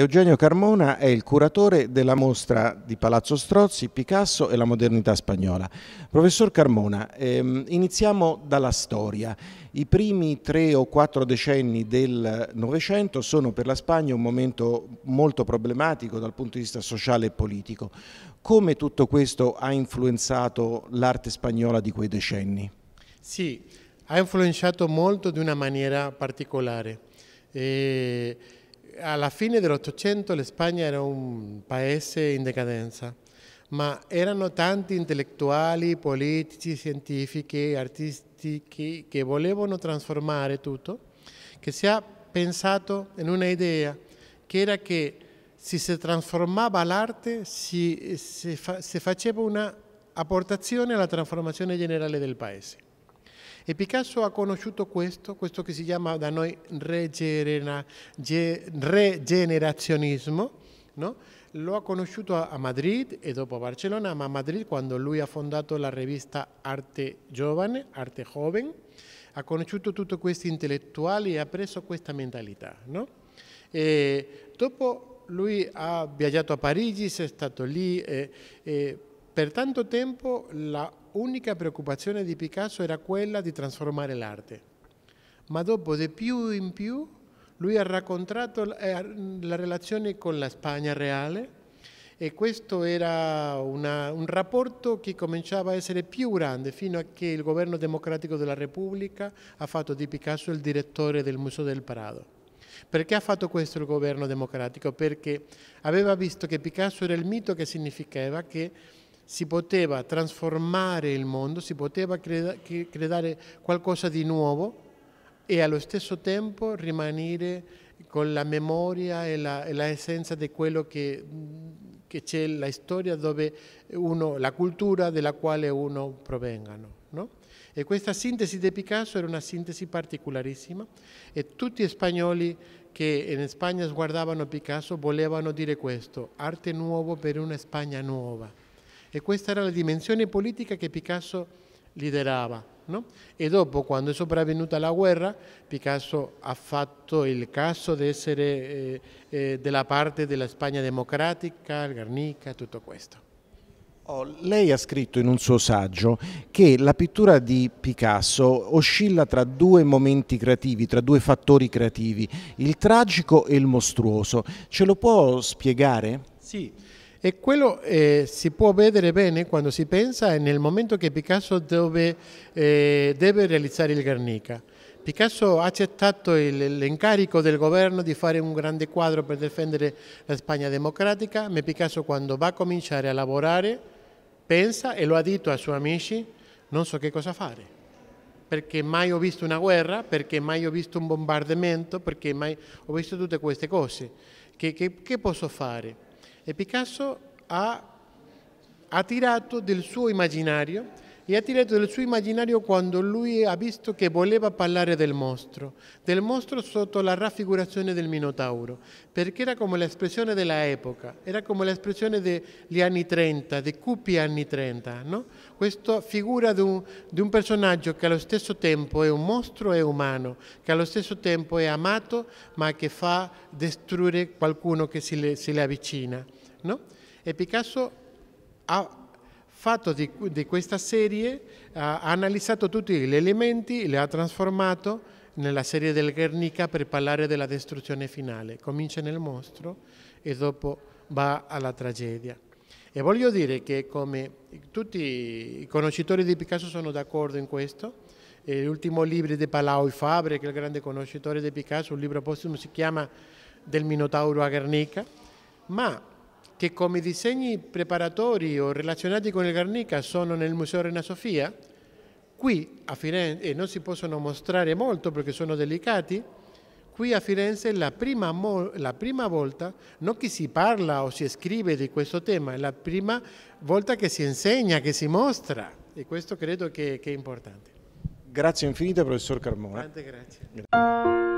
Eugenio Carmona è il curatore della mostra di Palazzo Strozzi, Picasso e la modernità spagnola. Professor Carmona, ehm, iniziamo dalla storia. I primi tre o quattro decenni del Novecento sono per la Spagna un momento molto problematico dal punto di vista sociale e politico. Come tutto questo ha influenzato l'arte spagnola di quei decenni? Sì, ha influenzato molto di una maniera particolare. Eh alla fine dell'Ottocento la Spagna era un paese in decadenza, ma erano tanti intellettuali, politici, scientifici, artisti che volevano trasformare tutto, che si è pensato in un'idea che era che se si trasformava l'arte si, si, fa, si faceva una apportazione alla trasformazione generale del paese. E Picasso ha conosciuto questo, questo che si chiama da noi regenerazionismo, no? lo ha conosciuto a Madrid e dopo a Barcellona, ma a Madrid quando lui ha fondato la rivista Arte Giovane, Arte Joven, ha conosciuto tutti questi intellettuali e ha preso questa mentalità. No? dopo lui ha viaggiato a Parigi, è stato lì, eh, eh, per tanto tempo la unica preoccupazione di Picasso era quella di trasformare l'arte, ma dopo di più in più lui ha raccontato eh, la relazione con la Spagna reale e questo era una, un rapporto che cominciava a essere più grande fino a che il governo democratico della Repubblica ha fatto di Picasso il direttore del Museo del Prado. Perché ha fatto questo il governo democratico? Perché aveva visto che Picasso era il mito che significava che si poteva trasformare il mondo, si poteva creare qualcosa di nuovo e allo stesso tempo rimanere con la memoria e l'essenza di quello che, che c'è la storia, dove uno, la cultura della quale uno provenga. No? E questa sintesi di Picasso era una sintesi particolarissima e tutti gli spagnoli che in Spagna guardavano Picasso volevano dire questo, arte nuova per una Spagna nuova. E questa era la dimensione politica che Picasso liderava. No? E dopo, quando è sopravvenuta la guerra, Picasso ha fatto il caso di essere eh, eh, della parte della Spagna democratica, il Garnica, tutto questo. Oh, lei ha scritto in un suo saggio che la pittura di Picasso oscilla tra due momenti creativi, tra due fattori creativi, il tragico e il mostruoso. Ce lo può spiegare? Sì. E quello eh, si può vedere bene quando si pensa nel momento che Picasso dove, eh, deve realizzare il Guernica. Picasso ha accettato l'incarico del governo di fare un grande quadro per difendere la Spagna democratica, ma Picasso quando va a cominciare a lavorare pensa e lo ha detto ai suoi amici, non so che cosa fare perché mai ho visto una guerra, perché mai ho visto un bombardamento, perché mai ho visto tutte queste cose. Che, che, che posso fare? E Picasso ha, ha tirato del suo immaginario e ha tirato del suo immaginario quando lui ha visto che voleva parlare del mostro, del mostro sotto la raffigurazione del Minotauro, perché era come l'espressione dell'epoca, era come l'espressione degli anni 30, dei cupi anni 30, no? questa figura di un, di un personaggio che allo stesso tempo è un mostro e umano, che allo stesso tempo è amato ma che fa distruggere qualcuno che si le, si le avvicina. No? E Picasso ha fatto di, di questa serie, ha analizzato tutti gli elementi, li ha trasformato nella serie del Guernica per parlare della distruzione finale. Comincia nel mostro e dopo va alla tragedia. E voglio dire che come tutti i conoscitori di Picasso sono d'accordo in questo, l'ultimo libro di Palau e Fabre, che è il grande conoscitore di Picasso, un libro postumo si chiama Del Minotauro a Guernica, ma che come disegni preparatori o relazionati con il Garnica sono nel Museo Reina Sofia, qui a Firenze, e non si possono mostrare molto perché sono delicati, qui a Firenze è la prima, la prima volta, non che si parla o si scrive di questo tema, è la prima volta che si insegna, che si mostra e questo credo che, che è importante. Grazie infinite professor Carmona. Tante grazie. grazie.